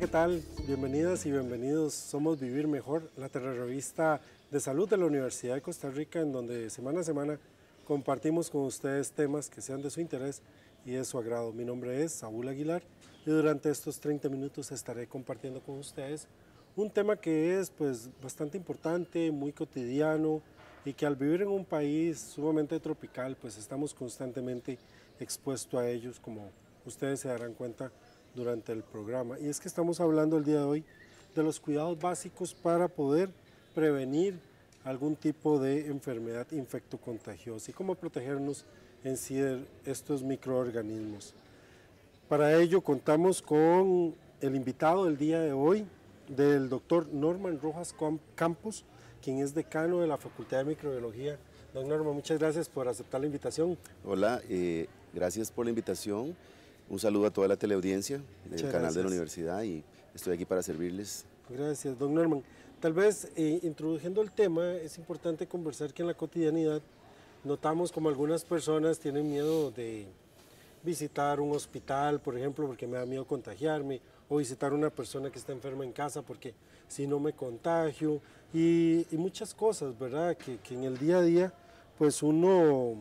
¿qué tal? Bienvenidas y bienvenidos. Somos Vivir Mejor, la revista de salud de la Universidad de Costa Rica, en donde semana a semana compartimos con ustedes temas que sean de su interés y de su agrado. Mi nombre es Saúl Aguilar y durante estos 30 minutos estaré compartiendo con ustedes un tema que es pues bastante importante, muy cotidiano y que al vivir en un país sumamente tropical, pues estamos constantemente expuestos a ellos, como ustedes se darán cuenta durante el programa. Y es que estamos hablando el día de hoy de los cuidados básicos para poder prevenir algún tipo de enfermedad infectocontagiosa y cómo protegernos en sí estos microorganismos. Para ello contamos con el invitado del día de hoy, del doctor Norman Rojas Campos, quien es decano de la Facultad de Microbiología. Don Norman, muchas gracias por aceptar la invitación. Hola, eh, gracias por la invitación. Un saludo a toda la teleaudiencia del canal de la universidad y estoy aquí para servirles. Gracias, don Norman. Tal vez eh, introduciendo el tema, es importante conversar que en la cotidianidad notamos como algunas personas tienen miedo de visitar un hospital, por ejemplo, porque me da miedo contagiarme, o visitar una persona que está enferma en casa porque si no me contagio, y, muchas cosas, ¿verdad? Que, que en el día a día, pues uno,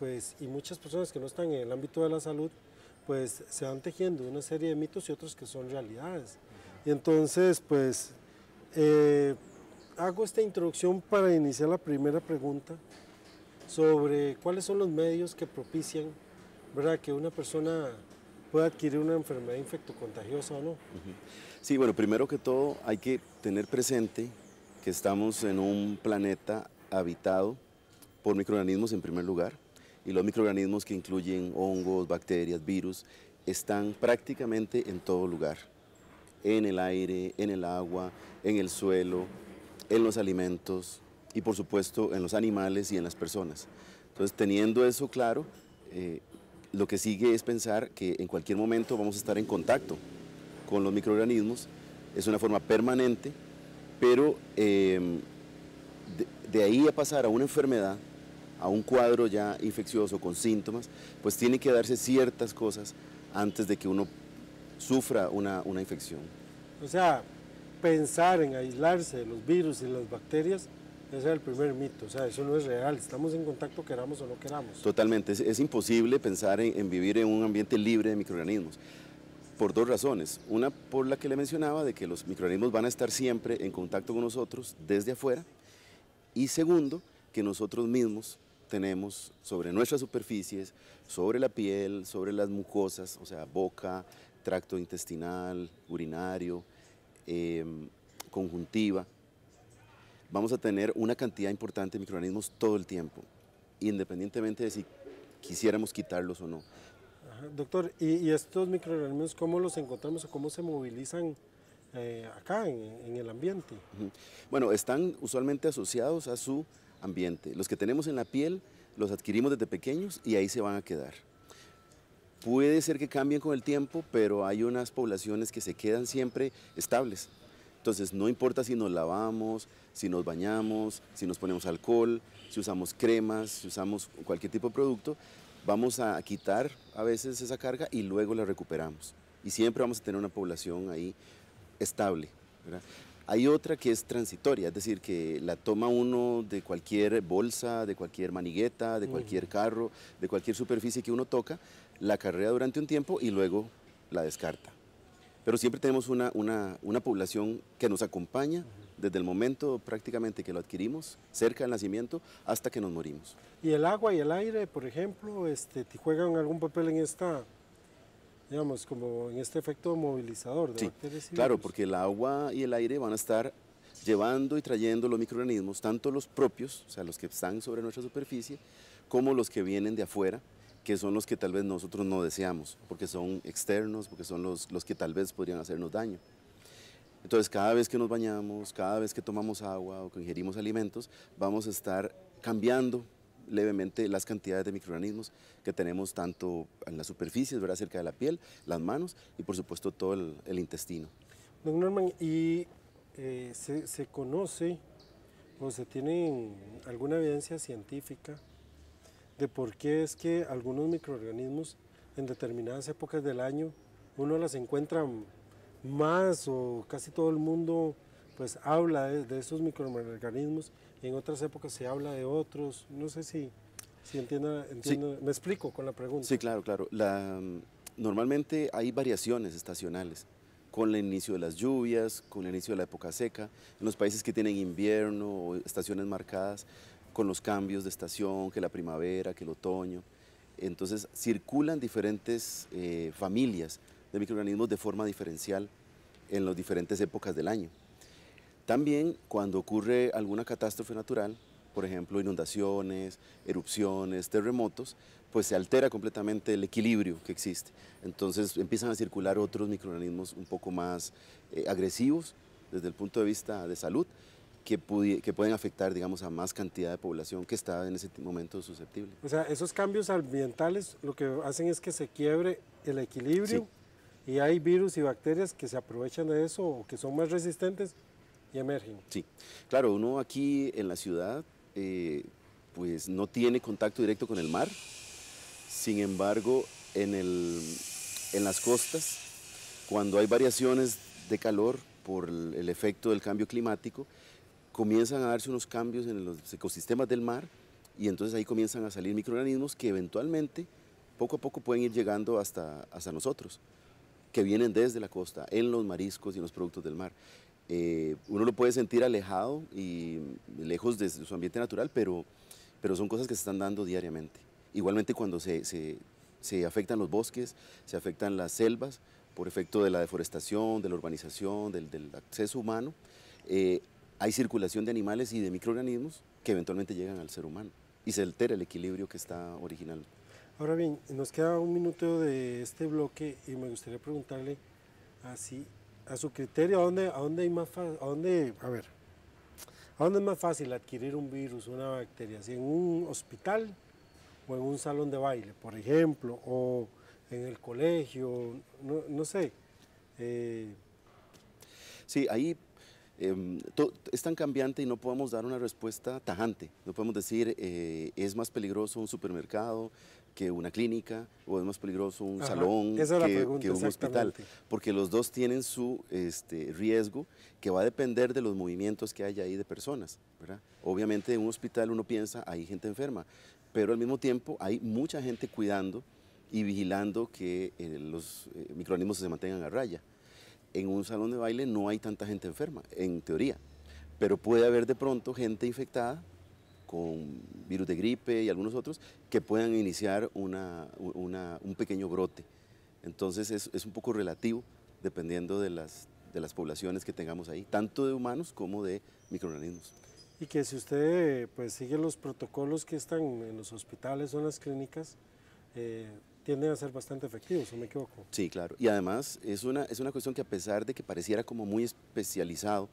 pues, y muchas personas que no están en el ámbito de la salud, pues se van tejiendo una serie de mitos y otros que son realidades. Y entonces, pues, eh, hago esta introducción para iniciar la primera pregunta sobre cuáles son los medios que propician ¿verdad? que una persona pueda adquirir una enfermedad infectocontagiosa o no. Sí, bueno, primero que todo hay que tener presente que estamos en un planeta habitado por microorganismos en primer lugar y los microorganismos que incluyen hongos, bacterias, virus, están prácticamente en todo lugar, en el aire, en el agua, en el suelo, en los alimentos y por supuesto en los animales y en las personas. Entonces teniendo eso claro, eh, lo que sigue es pensar que en cualquier momento vamos a estar en contacto con los microorganismos, es una forma permanente, pero eh, de ahí a pasar a una enfermedad a un cuadro ya infeccioso con síntomas, pues tiene que darse ciertas cosas antes de que uno sufra una, infección. O sea, pensar en aislarse de los virus y las bacterias ese es el primer mito, o sea, eso no es real, estamos en contacto queramos o no queramos. Totalmente, es, imposible pensar en, vivir en un ambiente libre de microorganismos, por dos razones. Una por la que le mencionaba, de que los microorganismos van a estar siempre en contacto con nosotros desde afuera, y segundo, que nosotros mismos tenemos sobre nuestras superficies, sobre la piel, sobre las mucosas, o sea, boca, tracto intestinal, urinario, em, conjuntiva. Vamos a tener una cantidad importante de microorganismos todo el tiempo, independientemente de si quisiéramos quitarlos o no. doctor, ¿y, estos microorganismos cómo los encontramos o cómo se movilizan eh, acá en el ambiente? Bueno, están usualmente asociados a su los que tenemos en la piel los adquirimos desde pequeños y ahí se van a quedar. Puede ser que cambien con el tiempo, pero hay unas poblaciones que se quedan siempre estables. Entonces no importa si nos lavamos, si nos bañamos, si nos ponemos alcohol, si usamos cremas, si usamos cualquier tipo de producto, vamos a quitar a veces esa carga y luego la recuperamos. Y siempre vamos a tener una población ahí estable. ¿verdad? Hay otra que es transitoria, es decir, que la toma uno de cualquier bolsa, de cualquier manigueta, de cualquier carro, de cualquier superficie que uno toca, la carrea durante un tiempo y luego la descarta. Pero siempre tenemos una, población que nos acompaña desde el momento prácticamente que lo adquirimos, cerca del nacimiento, hasta que nos morimos. ¿Y el agua y el aire, por ejemplo, este, te juegan algún papel en esta digamos, como en este efecto movilizador de claro, porque el agua y el aire van a estar llevando y trayendo los microorganismos, tanto los propios, o sea, los que están sobre nuestra superficie, como los que vienen de afuera, que son los que tal vez nosotros no deseamos, porque son externos, porque son los, los que tal vez podrían hacernos daño. Entonces, cada vez que nos bañamos, cada vez que tomamos agua o que ingerimos alimentos, vamos a estar cambiando levemente las cantidades de microorganismos que tenemos tanto en las superficies, ¿verdad? cerca de la piel, las manos y por supuesto todo el, intestino. Don Norman, ¿y eh, se, conoce o se tiene alguna evidencia científica de por qué es que algunos microorganismos en determinadas épocas del año uno las encuentra más o casi todo el mundo pues habla de esos microorganismos en otras épocas se habla de otros. No sé si, si entiendo, me explico con la pregunta. Sí, claro, claro. Mm, normalmente hay variaciones estacionales con el inicio de las lluvias, con el inicio de la época seca, en los países que tienen invierno o estaciones marcadas, con los cambios de estación, que la primavera, que el otoño. Entonces circulan diferentes eh, familias de microorganismos de forma diferencial en las diferentes épocas del año. También cuando ocurre alguna catástrofe natural, por ejemplo, inundaciones, erupciones, terremotos, pues se altera completamente el equilibrio que existe. Entonces empiezan a circular otros microorganismos un poco más eh, agresivos desde el punto de vista de salud que, pueden afectar, digamos, a más cantidad de población que está en ese momento susceptible. O sea, esos cambios ambientales lo que hacen es que se quiebre el equilibrio y hay virus y bacterias que se aprovechan de eso o que son más resistentes Sí, claro, uno aquí en la ciudad eh, pues no tiene contacto directo con el mar, sin embargo en, en las costas, cuando hay variaciones de calor por el, efecto del cambio climático, comienzan a darse unos cambios en los ecosistemas del mar y entonces ahí comienzan a salir microorganismos que eventualmente poco a poco pueden ir llegando hasta, hasta nosotros, que vienen desde la costa, en los mariscos y en los productos del mar. Eh, uno lo puede sentir alejado y lejos de su ambiente natural, pero, pero son cosas que se están dando diariamente. Igualmente cuando se, se, se afectan los bosques, se afectan las selvas, por efecto de la deforestación, de la urbanización, del, del acceso humano, eh, hay circulación de animales y de microorganismos que eventualmente llegan al ser humano y se altera el equilibrio que está original. Ahora bien, nos queda un minuto de este bloque y me gustaría preguntarle así a su criterio, ¿a dónde, hay más A, dónde, a ver, ¿a dónde es más fácil adquirir un virus, una bacteria? ¿Si en un hospital o en un salón de baile, por ejemplo, o en el colegio? No, sé. Eh. Sí, ahí em, es tan cambiante y no podemos dar una respuesta tajante. No podemos decir eh, es más peligroso un supermercado, que una clínica, o es más peligroso un salón que, un hospital, porque los dos tienen su este, riesgo que va a depender de los movimientos que haya ahí de personas. Obviamente en un hospital uno piensa, hay gente enferma, pero al mismo tiempo hay mucha gente cuidando y vigilando que eh, los eh, microorganismos se mantengan a raya. En un salón de baile no hay tanta gente enferma, en teoría, pero puede haber de pronto gente infectada con virus de gripe y algunos otros, que puedan iniciar una, un pequeño brote. Entonces es, es, un poco relativo dependiendo de las, de las poblaciones que tengamos ahí, tanto de humanos como de microorganismos. Y que si usted pues, sigue los protocolos que están en los hospitales o en las clínicas, eh, tienden a ser bastante efectivos, ¿o me equivoco? Sí, claro. Y además es una, es una cuestión que a pesar de que pareciera como muy especializado,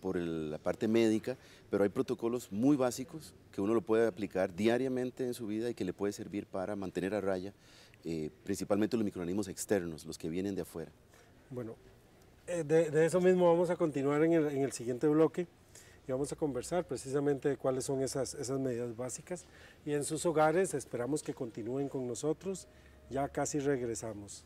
por la parte médica, pero hay protocolos muy básicos que uno lo puede aplicar diariamente en su vida y que le puede servir para mantener a raya eh, principalmente los microorganismos externos, los que vienen de afuera. Bueno, eh, de, eso mismo vamos a continuar en el, siguiente bloque y vamos a conversar precisamente de cuáles son esas medidas básicas y en sus hogares esperamos que continúen con nosotros, ya casi regresamos.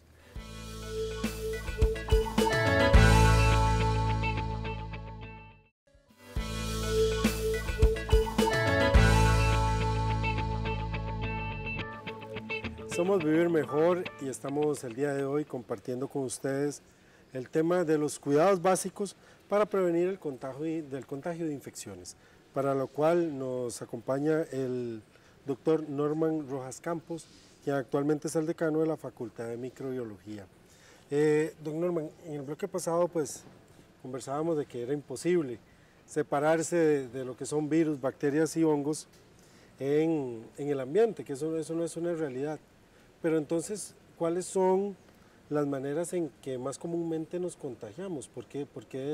podemos Vivir Mejor y estamos el día de hoy compartiendo con ustedes el tema de los cuidados básicos para prevenir el contagio del contagio de infecciones, para lo cual nos acompaña el doctor Norman Rojas Campos, quien actualmente es el decano de la Facultad de Microbiología. Eh, don Norman, en el bloque pasado pues conversábamos de que era imposible separarse de, lo que son virus, bacterias y hongos en, en el ambiente, que eso, eso no es una realidad. Pero entonces, ¿cuáles son las maneras en que más comúnmente nos contagiamos? ¿Por qué,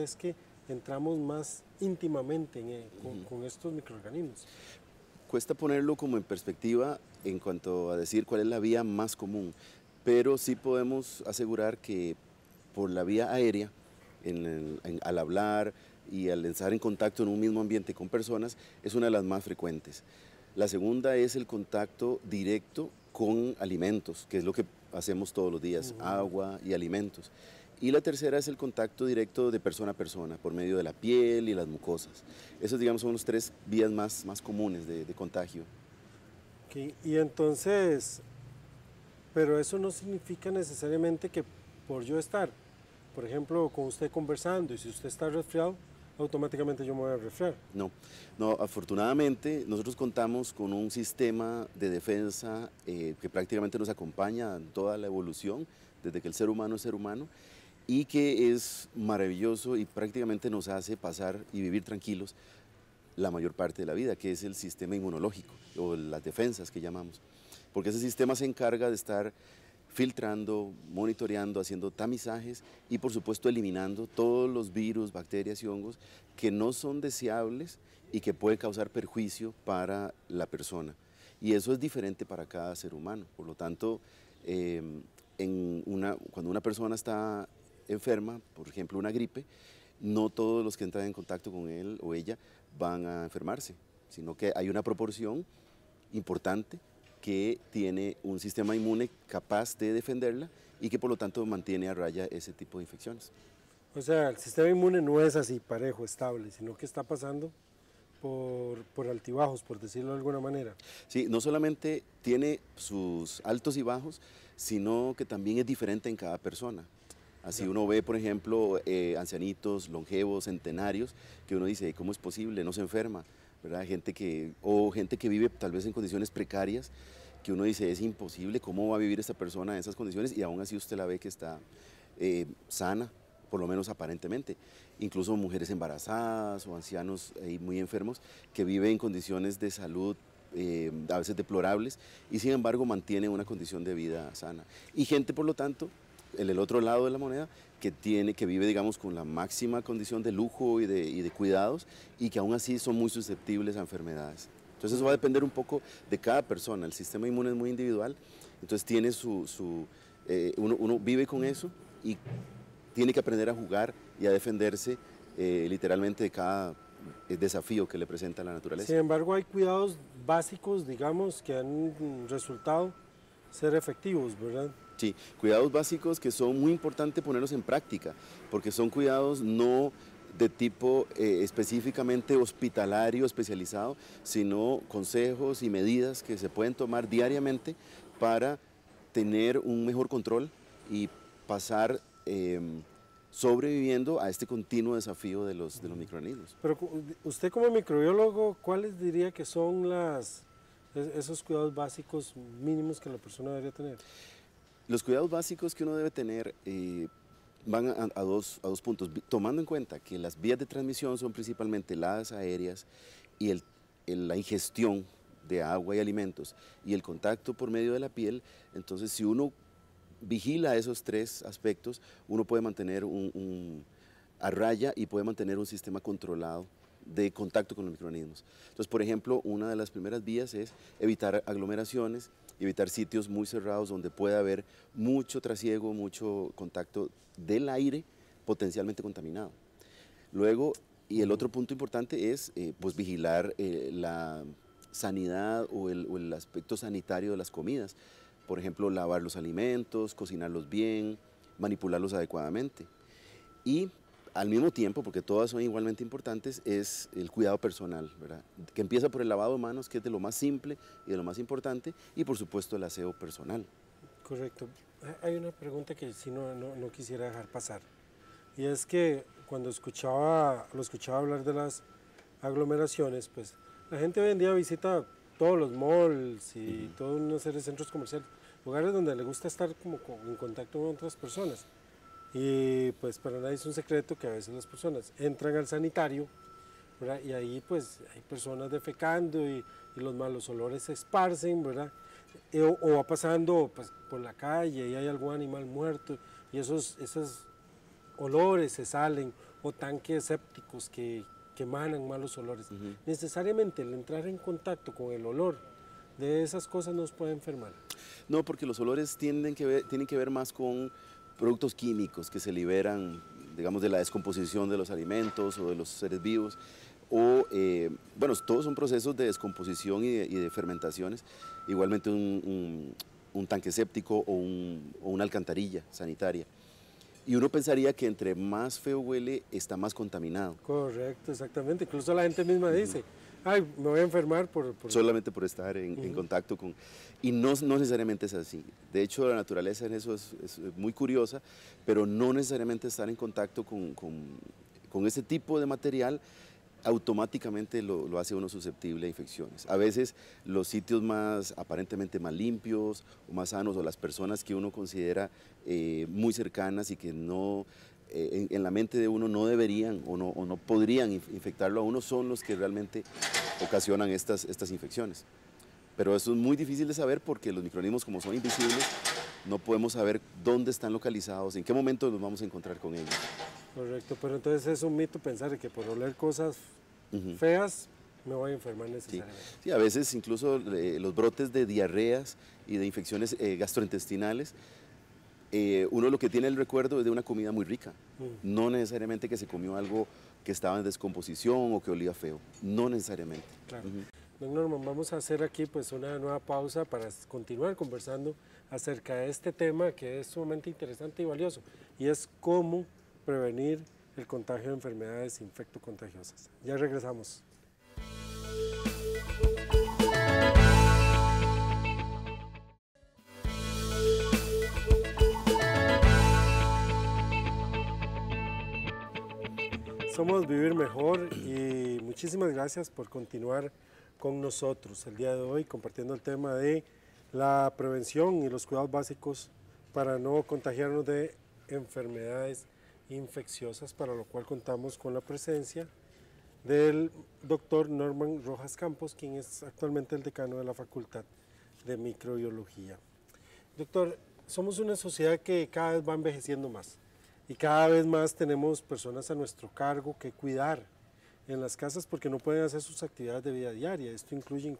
es que entramos más íntimamente eh, con, estos microorganismos? Cuesta ponerlo como en perspectiva en cuanto a decir cuál es la vía más común, pero sí podemos asegurar que por la vía aérea, al hablar y al estar en contacto en un mismo ambiente con personas, es una de las más frecuentes. La segunda es el contacto directo con alimentos, que es lo que hacemos todos los días, agua y alimentos. Y la tercera es el contacto directo de persona a persona, por medio de la piel y las mucosas. Esos, digamos, son los tres vías más, más comunes de, contagio. Y entonces, pero eso no significa necesariamente que por yo estar, por ejemplo, con usted conversando y si usted está resfriado, automáticamente yo me voy a referir. No, no, afortunadamente nosotros contamos con un sistema de defensa eh, que prácticamente nos acompaña en toda la evolución, desde que el ser humano es ser humano, y que es maravilloso y prácticamente nos hace pasar y vivir tranquilos la mayor parte de la vida, que es el sistema inmunológico o las defensas que llamamos, porque ese sistema se encarga de estar filtrando, monitoreando, haciendo tamizajes y por supuesto eliminando todos los virus, bacterias y hongos que no son deseables y que pueden causar perjuicio para la persona. Y eso es diferente para cada ser humano. Por lo tanto, em, cuando una persona está enferma, por ejemplo una gripe, no todos los que entran en contacto con él o ella van a enfermarse, sino que hay una proporción importante que tiene un sistema inmune capaz de defenderla y que por lo tanto mantiene a raya ese tipo de infecciones. O sea, el sistema inmune no es así parejo, estable, sino que está pasando por, altibajos, por decirlo de alguna manera. Sí, no solamente tiene sus altos y bajos, sino que también es diferente en cada persona. Así uno ve, por ejemplo, eh, ancianitos, longevos, centenarios, que uno dice, ¿cómo es posible? No se enferma. Gente que, o gente que vive tal vez en condiciones precarias, que uno dice, es imposible, ¿cómo va a vivir esta persona en esas condiciones? Y aún así usted la ve que está eh, sana, por lo menos aparentemente. Incluso mujeres embarazadas o ancianos eh, muy enfermos que viven en condiciones de salud eh, a veces deplorables y sin embargo mantienen una condición de vida sana. Y gente, por lo tanto, el, el, otro lado de la moneda que tiene, que vive, digamos, con la máxima condición de lujo y de, cuidados y que aún así son muy susceptibles a enfermedades. Entonces eso va a depender un poco de cada persona. El sistema inmune es muy individual, entonces tiene su, eh, uno, vive con eso y tiene que aprender a jugar y a defenderse eh, literalmente de cada eh, desafío que le presenta la naturaleza. Sin embargo, hay cuidados básicos, digamos, que han resultado ser efectivos, ¿verdad? Sí, cuidados básicos que son muy importantes ponerlos en práctica, porque son cuidados no de tipo eh, específicamente hospitalario, especializado, sino consejos y medidas que se pueden tomar diariamente para tener un mejor control y pasar em, sobreviviendo a este continuo desafío de los, de microorganismos. Pero usted como microbiólogo, ¿cuáles diría que son esos cuidados básicos mínimos que la persona debería tener? Los cuidados básicos que uno debe tener eh, van a, dos, a dos puntos, tomando en cuenta que las vías de transmisión son principalmente las aéreas y la ingestión de agua y alimentos y el contacto por medio de la piel, entonces si uno vigila esos tres aspectos, uno puede mantener un, a raya y puede mantener un sistema controlado de contacto con los microorganismos. Entonces, por ejemplo, una de las primeras vías es evitar aglomeraciones, evitar sitios muy cerrados donde pueda haber mucho trasiego, mucho contacto del aire potencialmente contaminado. Luego, y el otro punto importante es eh, pues vigilar eh, la sanidad o el, o el, aspecto sanitario de las comidas. Por ejemplo, lavar los alimentos, cocinarlos bien, manipularlos adecuadamente. Y al mismo tiempo, porque todas son igualmente importantes, es el cuidado personal, ¿verdad? que empieza por el lavado de manos, que es de lo más simple y de lo más importante, y por supuesto el aseo personal. Correcto. Hay una pregunta que sí no, quisiera dejar pasar, y es que cuando escuchaba, lo escuchaba hablar de las aglomeraciones, pues la gente hoy en día visita todos los malls y todos los centros comerciales, lugares donde le gusta estar como en contacto con otras personas. Y pues para nadie es un secreto que a veces las personas entran al sanitario y ahí pues hay personas defecando y, los malos olores se esparcen, ¿verdad? Eh, o, va pasando pues, por la calle y hay algún animal muerto y esos, esos olores se salen o tanques sépticos que, que emanan malos olores. Necesariamente el entrar en contacto con el olor de esas cosas nos puede enfermar. No, porque los olores tienden que tienen que ver más con productos químicos que se liberan, digamos, de la descomposición de los alimentos o de los seres vivos, o, eh, bueno, todos son procesos de descomposición y de, fermentaciones, igualmente un, tanque séptico o, una alcantarilla sanitaria. Y uno pensaría que entre más feo huele, está más contaminado. Correcto, exactamente. Incluso la gente misma dice, ay, me voy a enfermar por... Solamente por estar en, contacto con... Y no, no necesariamente es así. De hecho, la naturaleza en eso es, muy curiosa, pero no necesariamente estar en contacto con, ese tipo de material automáticamente lo, hace uno susceptible a infecciones. A veces los sitios más aparentemente más limpios o más sanos o las personas que uno considera eh, muy cercanas y que no eh, en, la mente de uno no deberían o no, o no podrían infectarlo a uno son los que realmente ocasionan estas, estas infecciones. Pero eso es muy difícil de saber porque los microorganismos como son invisibles no podemos saber dónde están localizados, en qué momento nos vamos a encontrar con ellos. Correcto, pero entonces es un mito pensar que por oler cosas feas me voy a enfermar necesariamente. Sí, sí a veces incluso eh, los brotes de diarreas y de infecciones eh, gastrointestinales eh, uno lo que tiene el recuerdo es de una comida muy rica. Mm. No necesariamente que se comió algo que estaba en descomposición o que olía feo. No necesariamente. Don Norman, vamos a hacer aquí pues una nueva pausa para continuar conversando acerca de este tema que es sumamente interesante y valioso y es cómo prevenir el contagio de enfermedades infectocontagiosas. Ya regresamos. Somos Vivir Mejor y muchísimas gracias por continuar con nosotros el día de hoy compartiendo el tema de la prevención y los cuidados básicos para no contagiarnos de enfermedades infecciosas, para lo cual contamos con la presencia del doctor Norman Rojas Campos, quien es actualmente el decano de la Facultad de Microbiología. Doctor, somos una sociedad que cada vez va envejeciendo más y cada vez más tenemos personas a nuestro cargo que cuidar en las casas porque no pueden hacer sus actividades de vida diaria. Esto incluye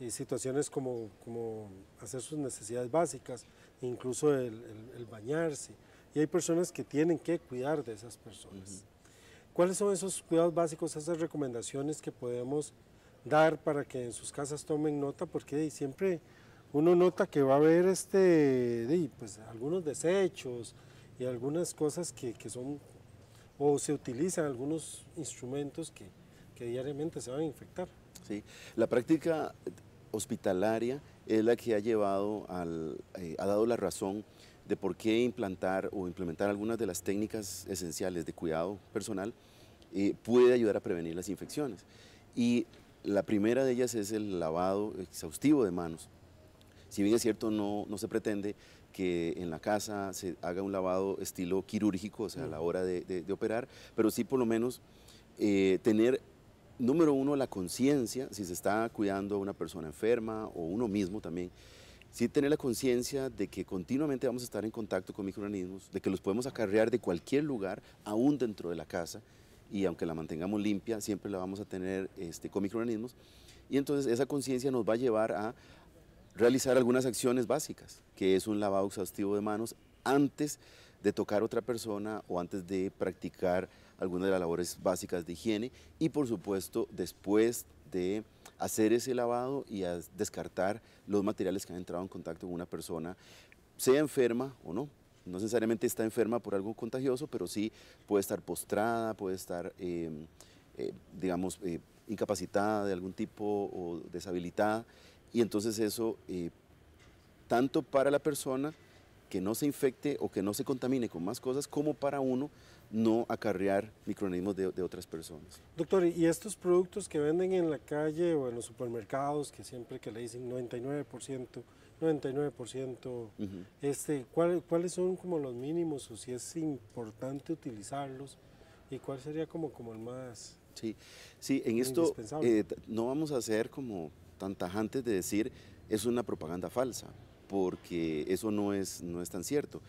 eh, situaciones como, como hacer sus necesidades básicas, incluso el, bañarse. Y hay personas que tienen que cuidar de esas personas. ¿Cuáles son esos cuidados básicos, esas recomendaciones que podemos dar para que en sus casas tomen nota? Porque siempre uno nota que va a haber este, pues, algunos desechos, y algunas cosas que, que son, o se utilizan algunos instrumentos que, que diariamente se van a infectar. Sí, la práctica hospitalaria es la que ha llevado al, eh, ha dado la razón de por qué implantar o implementar algunas de las técnicas esenciales de cuidado personal eh, puede ayudar a prevenir las infecciones. Y la primera de ellas es el lavado exhaustivo de manos. Si bien es cierto, no, no se pretende que en la casa se haga un lavado estilo quirúrgico, o sea, a la mm. hora de, operar, pero sí por lo menos eh, tener, número uno, la conciencia, si se está cuidando a una persona enferma o uno mismo también, sí tener la conciencia de que continuamente vamos a estar en contacto con microorganismos, de que los podemos acarrear de cualquier lugar, aún dentro de la casa, y aunque la mantengamos limpia, siempre la vamos a tener este, con microorganismos. Y entonces esa conciencia nos va a llevar a realizar algunas acciones básicas, que es un lavado exhaustivo de manos antes de tocar a otra persona o antes de practicar alguna de las labores básicas de higiene y por supuesto después de hacer ese lavado y descartar los materiales que han entrado en contacto con una persona, sea enferma o no. No necesariamente está enferma por algo contagioso, pero sí puede estar postrada, puede estar, eh, eh, digamos, eh, incapacitada de algún tipo o deshabilitada y entonces eso, eh, tanto para la persona que no se infecte o que no se contamine con más cosas, como para uno no acarrear microorganismos de, otras personas. Doctor, ¿y estos productos que venden en la calle o en los supermercados, que siempre que le dicen 99%, 99%, este, ¿cuál, ¿cuáles son como los mínimos o si es importante utilizarlos? ¿Y cuál sería como, como el más... Sí, sí en esto eh, no vamos a hacer como tan tajantes de decir es una propaganda falsa, porque eso no es, no es tan cierto.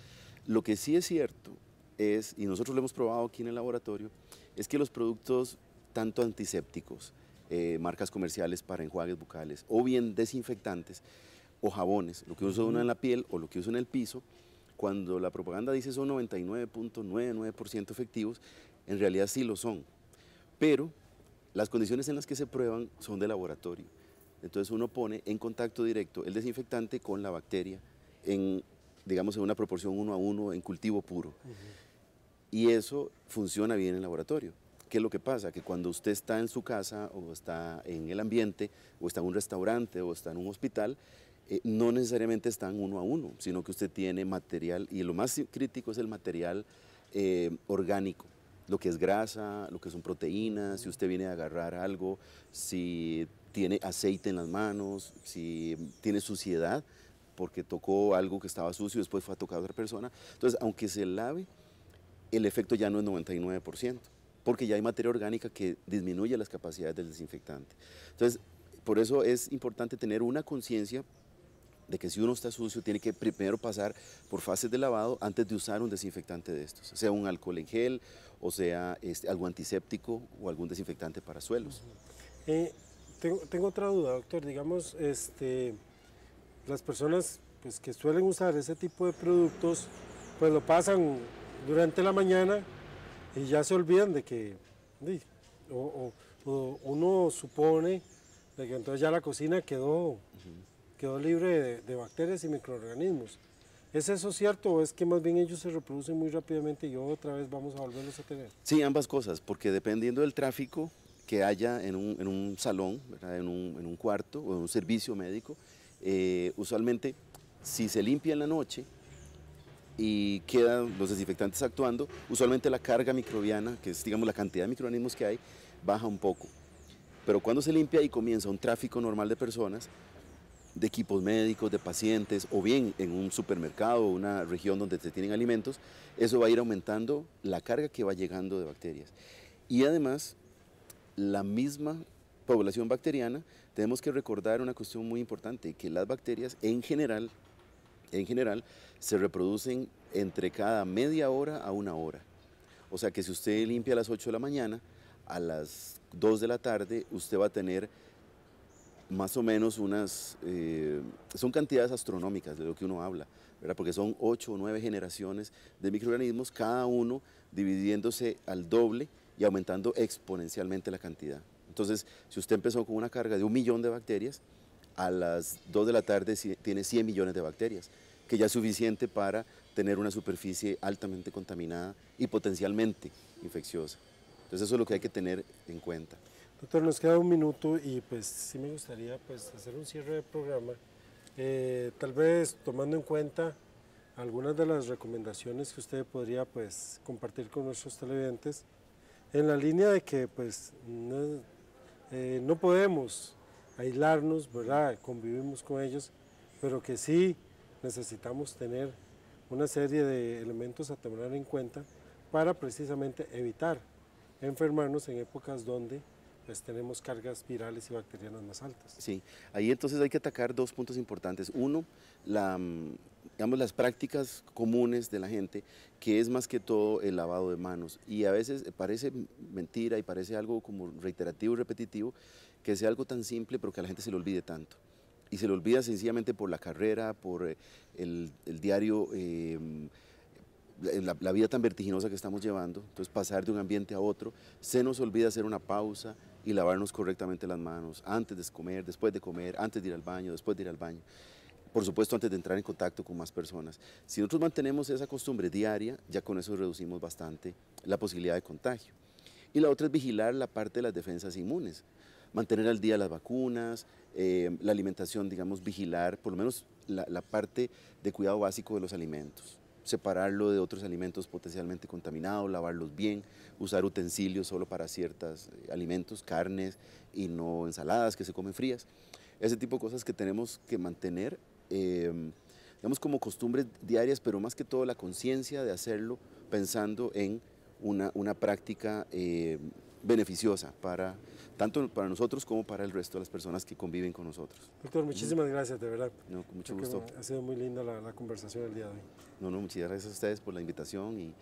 Lo que sí es cierto es, y nosotros lo hemos probado aquí en el laboratorio, es que los productos tanto antisépticos, eh, marcas comerciales para enjuagues bucales, o bien desinfectantes o jabones, lo que usa uno en la piel o lo que usa en el piso, cuando la propaganda dice son 99.99% efectivos, en realidad sí lo son. Pero las condiciones en las que se prueban son de laboratorio. Entonces uno pone en contacto directo el desinfectante con la bacteria en, digamos, en una proporción uno a uno en cultivo puro. Y eso funciona bien en el laboratorio. ¿Qué es lo que pasa? Que cuando usted está en su casa o está en el ambiente o está en un restaurante o está en un hospital, eh, no necesariamente están uno a uno, sino que usted tiene material, y lo más crítico es el material eh, orgánico, lo que es grasa, lo que son proteínas, si usted viene a agarrar algo, si tiene aceite en las manos, si tiene suciedad, porque tocó algo que estaba sucio, después fue a tocar a otra persona. Entonces, aunque se lave, el efecto ya no es 99%, porque ya hay materia orgánica que disminuye las capacidades del desinfectante. Entonces, por eso es importante tener una conciencia de que si uno está sucio tiene que primero pasar por fases de lavado antes de usar un desinfectante de estos, sea un alcohol en gel o sea este, algo antiséptico o algún desinfectante para suelos. Eh, tengo, otra duda, doctor. Digamos, este, las personas pues, que suelen usar ese tipo de productos, pues lo pasan durante la mañana y ya se olvidan de que, o, uno supone de que entonces ya la cocina quedó, quedó libre de, de, bacterias y microorganismos. ¿Es eso cierto o es que más bien ellos se reproducen muy rápidamente y otra vez vamos a volverlos a tener? Sí, ambas cosas, porque dependiendo del tráfico, que haya en un, salón, en un, cuarto o en un servicio médico. Eh, usualmente, si se limpia en la noche y quedan los desinfectantes actuando, usualmente la carga microbiana, que es digamos la cantidad de microorganismos que hay, baja un poco. Pero cuando se limpia y comienza un tráfico normal de personas, de equipos médicos, de pacientes, o bien en un supermercado o una región donde se tienen alimentos, eso va a ir aumentando la carga que va llegando de bacterias. Y además, la misma población bacteriana, tenemos que recordar una cuestión muy importante, que las bacterias en general, en general se reproducen entre cada media hora a una hora. O sea que si usted limpia a las 8 de la mañana, a las 2 de la tarde usted va a tener más o menos unas, eh, son cantidades astronómicas de lo que uno habla, ¿verdad? porque son 8 o 9 generaciones de microorganismos, cada uno dividiéndose al doble y aumentando exponencialmente la cantidad. Entonces, si usted empezó con una carga de un millón de bacterias, a las 2 de la tarde tiene 100 millones de bacterias, que ya es suficiente para tener una superficie altamente contaminada y potencialmente infecciosa. Entonces eso es lo que hay que tener en cuenta. Doctor, nos queda un minuto y pues sí me gustaría pues hacer un cierre de programa, eh, tal vez tomando en cuenta algunas de las recomendaciones que usted podría pues compartir con nuestros televidentes en la línea de que pues eh, no, podemos aislarnos, ¿verdad? Convivimos con ellos, pero que sí necesitamos tener una serie de elementos a tener en cuenta para precisamente evitar enfermarnos en épocas donde pues tenemos cargas virales y bacterianas más altas. Sí, ahí entonces hay que atacar dos puntos importantes. Uno, la, mm, digamos, las prácticas comunes de la gente, que es más que todo el lavado de manos. Y a veces parece mentira y parece algo como reiterativo y repetitivo, que sea algo tan simple, pero que a la gente se le olvide tanto y se lo olvida sencillamente por la carrera, por eh, el, diario, eh, la vida tan vertiginosa que estamos llevando. Entonces pasar de un ambiente a otro, se nos olvida hacer una pausa, y lavarnos correctamente las manos antes de comer, después de comer, antes de ir al baño, después de ir al baño. Por supuesto, antes de entrar en contacto con más personas. Si nosotros mantenemos esa costumbre diaria, ya con eso reducimos bastante la posibilidad de contagio. Y la otra es vigilar la parte de las defensas inmunes, mantener al día las vacunas, eh, la alimentación, digamos, vigilar por lo menos la parte de cuidado básico de los alimentos separarlo de otros alimentos potencialmente contaminados, lavarlos bien, usar utensilios solo para ciertos eh, alimentos, carnes y no ensaladas que se comen frías. Ese tipo de cosas que tenemos que mantener, em, digamos, como costumbres diarias, pero más que todo la conciencia de hacerlo pensando en una, práctica em, beneficiosa para tanto para nosotros como para el resto de las personas que conviven con nosotros. Doctor, muchísimas gracias, de verdad. No, con mucho gusto. Ha sido muy linda la, conversación del día de hoy. No, no, muchas gracias a ustedes por la invitación y,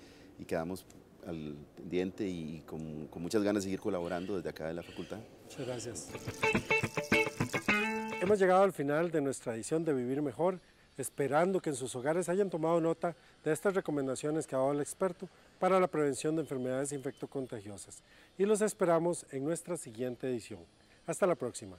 quedamos al pendiente y con, con muchas ganas de seguir colaborando desde acá de la facultad. Muchas gracias. Hemos llegado al final de nuestra edición de Vivir Mejor esperando que en sus hogares hayan tomado nota de estas recomendaciones que ha dado el experto para la prevención de enfermedades infectocontagiosas y los esperamos en nuestra siguiente edición. Hasta la próxima.